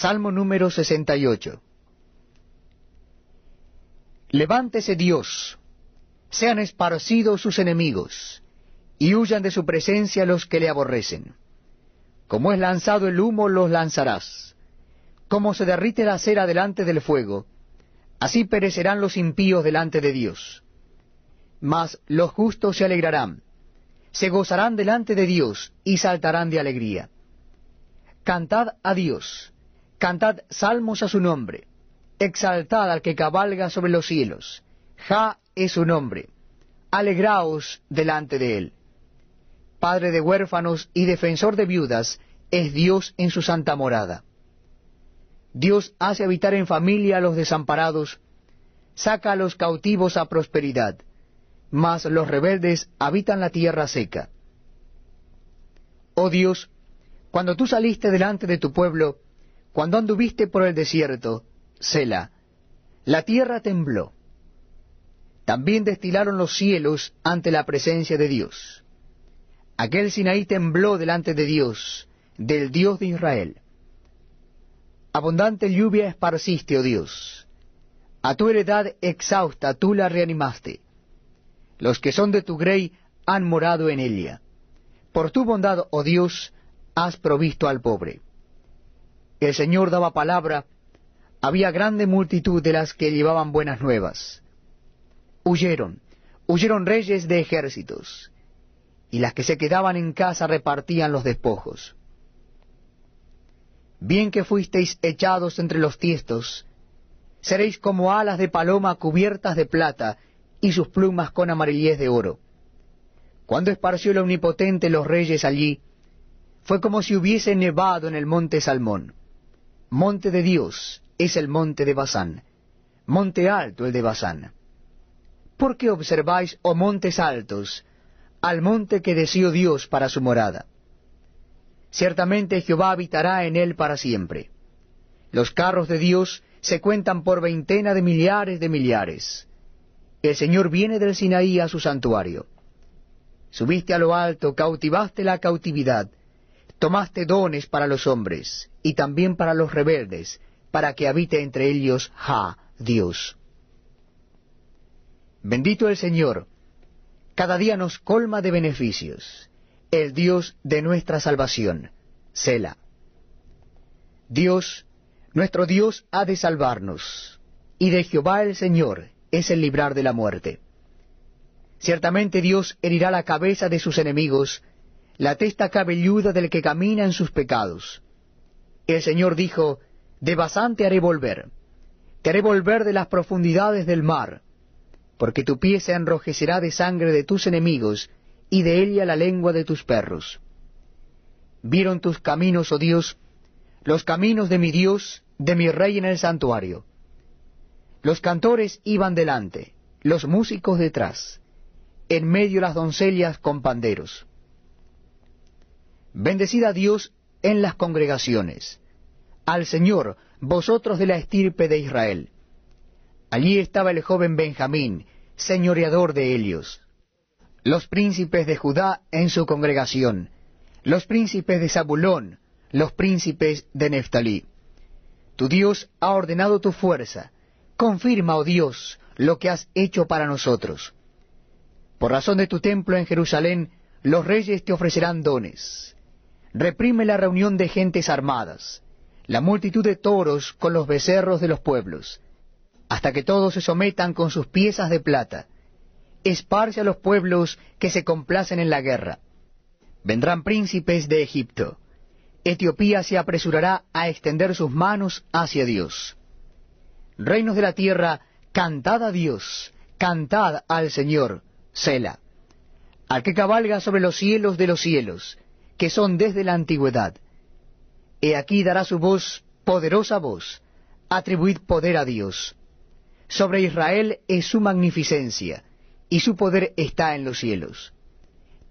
Salmo número 68. Levántese Dios, sean esparcidos sus enemigos, y huyan de su presencia los que le aborrecen. Como es lanzado el humo, los lanzarás. Como se derrite la cera delante del fuego, así perecerán los impíos delante de Dios. Mas los justos se alegrarán, se gozarán delante de Dios y saltarán de alegría. Cantad a Dios Cantad salmos a su nombre. Exaltad al que cabalga sobre los cielos. Ja es su nombre. Alegraos delante de él. Padre de huérfanos y defensor de viudas es Dios en su santa morada. Dios hace habitar en familia a los desamparados, saca a los cautivos a prosperidad, mas los rebeldes habitan la tierra seca. Oh Dios, cuando tú saliste delante de tu pueblo, cuando anduviste por el desierto, Sela, la tierra tembló. También destilaron los cielos ante la presencia de Dios. Aquel Sinaí tembló delante de Dios, del Dios de Israel. Abundante lluvia esparciste, oh Dios. A tu heredad exhausta tú la reanimaste. Los que son de tu grey han morado en ella. Por tu bondad, oh Dios, has provisto al pobre el Señor daba palabra, había grande multitud de las que llevaban buenas nuevas. Huyeron, huyeron reyes de ejércitos, y las que se quedaban en casa repartían los despojos. Bien que fuisteis echados entre los tiestos, seréis como alas de paloma cubiertas de plata y sus plumas con amarillez de oro. Cuando esparció el Omnipotente los reyes allí, fue como si hubiese nevado en el monte Salmón monte de Dios es el monte de Basán, monte alto el de Basán. ¿Por qué observáis, oh montes altos, al monte que deseó Dios para su morada? Ciertamente Jehová habitará en él para siempre. Los carros de Dios se cuentan por veintena de millares de millares. El Señor viene del Sinaí a su santuario. Subiste a lo alto, cautivaste la cautividad, tomaste dones para los hombres y también para los rebeldes, para que habite entre ellos Ja, Dios. Bendito el Señor, cada día nos colma de beneficios, el Dios de nuestra salvación, Sela. Dios, nuestro Dios ha de salvarnos, y de Jehová el Señor es el librar de la muerte. Ciertamente Dios herirá la cabeza de sus enemigos, la testa cabelluda del que camina en sus pecados. El Señor dijo, De Basán te haré volver, te haré volver de las profundidades del mar, porque tu pie se enrojecerá de sangre de tus enemigos, y de ella la lengua de tus perros. Vieron tus caminos, oh Dios, los caminos de mi Dios, de mi Rey en el santuario. Los cantores iban delante, los músicos detrás, en medio las doncellas con panderos. «Bendecida Dios en las congregaciones, al Señor, vosotros de la estirpe de Israel. Allí estaba el joven Benjamín, señoreador de Helios. Los príncipes de Judá en su congregación, los príncipes de Zabulón, los príncipes de Neftalí. Tu Dios ha ordenado tu fuerza. Confirma, oh Dios, lo que has hecho para nosotros. Por razón de tu templo en Jerusalén, los reyes te ofrecerán dones reprime la reunión de gentes armadas, la multitud de toros con los becerros de los pueblos, hasta que todos se sometan con sus piezas de plata. Esparce a los pueblos que se complacen en la guerra. Vendrán príncipes de Egipto. Etiopía se apresurará a extender sus manos hacia Dios. Reinos de la tierra, cantad a Dios, cantad al Señor, Sela, al que cabalga sobre los cielos de los cielos que son desde la antigüedad. He aquí dará su voz, poderosa voz, atribuid poder a Dios. Sobre Israel es su magnificencia, y su poder está en los cielos.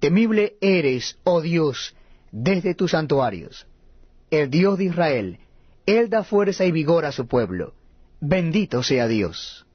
Temible eres, oh Dios, desde tus santuarios. El Dios de Israel, Él da fuerza y vigor a su pueblo. Bendito sea Dios.